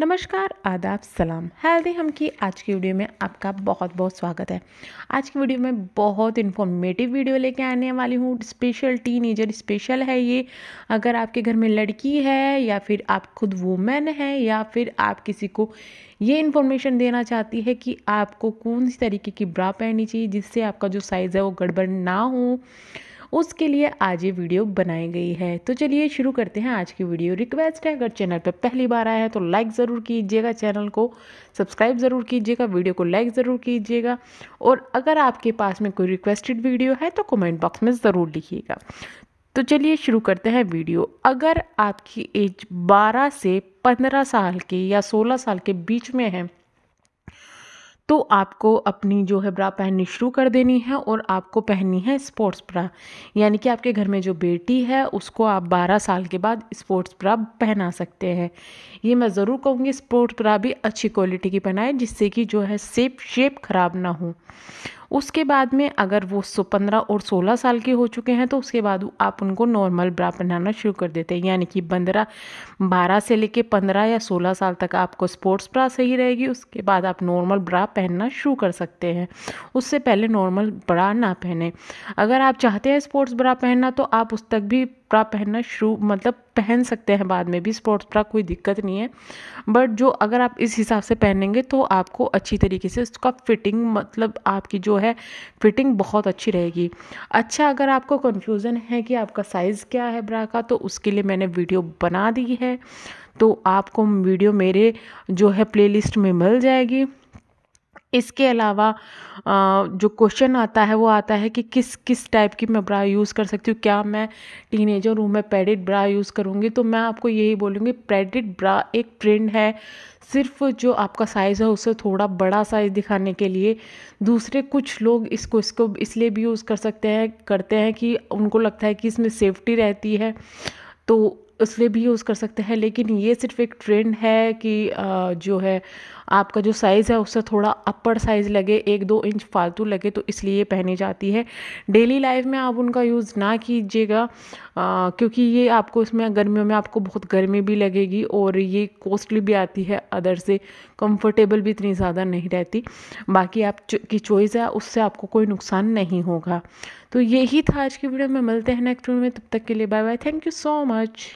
नमस्कार आदाब सलाम हेल्दी हम की आज की वीडियो में आपका बहुत बहुत स्वागत है आज की वीडियो में बहुत इन्फॉर्मेटिव वीडियो लेके आने वाली हूँ स्पेशल टीनेजर स्पेशल है ये अगर आपके घर में लड़की है या फिर आप खुद वूमेन है या फिर आप किसी को ये इन्फॉर्मेशन देना चाहती है कि आपको कौन सी तरीके की ब्रा पहननी चाहिए जिससे आपका जो साइज़ है वो गड़बड़ ना हो उसके लिए आज ये वीडियो बनाई गई है तो चलिए शुरू करते हैं आज की वीडियो रिक्वेस्ट है अगर चैनल पर पहली बार आया है तो लाइक ज़रूर कीजिएगा चैनल को सब्सक्राइब ज़रूर कीजिएगा वीडियो को लाइक ज़रूर कीजिएगा और अगर आपके पास में कोई रिक्वेस्टेड वीडियो है तो कमेंट बॉक्स में ज़रूर लिखिएगा तो चलिए शुरू करते हैं वीडियो अगर आपकी एज 12 से 15 साल के या 16 साल के बीच में है तो आपको अपनी जो है ब्रा पहननी शुरू कर देनी है और आपको पहननी है स्पोर्ट्स ब्रा यानी कि आपके घर में जो बेटी है उसको आप 12 साल के बाद स्पोर्ट्स ब्रा पहना सकते हैं ये मैं ज़रूर कहूँगी स्पोर्ट्स ब्रा भी अच्छी क्वालिटी की पहनाएं जिससे कि जो है सेप शेप ख़राब ना हो उसके बाद में अगर वो पंद्रह और सोलह साल के हो चुके हैं तो उसके बाद आप उनको नॉर्मल ब्रा पहनाना शुरू कर देते हैं यानी कि पंद्रह बारह से लेके पंद्रह या सोलह साल तक आपको स्पोर्ट्स ब्रा सही रहेगी उसके बाद आप नॉर्मल ब्रा पहनना शुरू कर सकते हैं उससे पहले नॉर्मल ब्रा ना पहने अगर आप चाहते हैं स्पोर्ट्स ब्रा पहनना तो आप उस तक भी ब्रा पहनना शुरू मतलब पहन सकते हैं बाद में भी स्पोर्ट्स ब्रा कोई दिक्कत नहीं है बट जो अगर आप इस हिसाब से पहनेंगे तो आपको अच्छी तरीके से उसका फिटिंग मतलब आपकी जो है फिटिंग बहुत अच्छी रहेगी अच्छा अगर आपको कन्फ्यूज़न है कि आपका साइज़ क्या है ब्रा का तो उसके लिए मैंने वीडियो बना दी है तो आपको वीडियो मेरे जो है प्लेलिस्ट में मिल जाएगी इसके अलावा जो क्वेश्चन आता है वो आता है कि किस किस टाइप की मैं ब्रा यूज़ कर सकती हूँ क्या मैं टीनेजर हूँ मैं पैडेड ब्रा यूज़ करूँगी तो मैं आपको यही बोलूँगी पैडेड ब्रा एक ट्रेंड है सिर्फ जो आपका साइज़ है उसे थोड़ा बड़ा साइज़ दिखाने के लिए दूसरे कुछ लोग इसको इसको इसलिए भी यूज़ कर सकते हैं करते हैं कि उनको लगता है कि इसमें सेफ्टी रहती है तो उसलिए भी यूज़ कर सकते हैं लेकिन ये सिर्फ एक ट्रेंड है कि जो है आपका जो साइज़ है उससे थोड़ा अपर साइज़ लगे एक दो इंच फालतू लगे तो इसलिए पहनी जाती है डेली लाइफ में आप उनका यूज़ ना कीजिएगा क्योंकि ये आपको इसमें गर्मियों में आपको बहुत गर्मी भी लगेगी और ये कॉस्टली भी आती है अदर से कंफर्टेबल भी इतनी ज़्यादा नहीं रहती बाकी आप चो, की चॉइस है उससे आपको कोई नुकसान नहीं होगा तो यही था आज की वीडियो में मिलते हैं नेक्स्ट वीडियो में तब तक के लिए bye bye thank you so much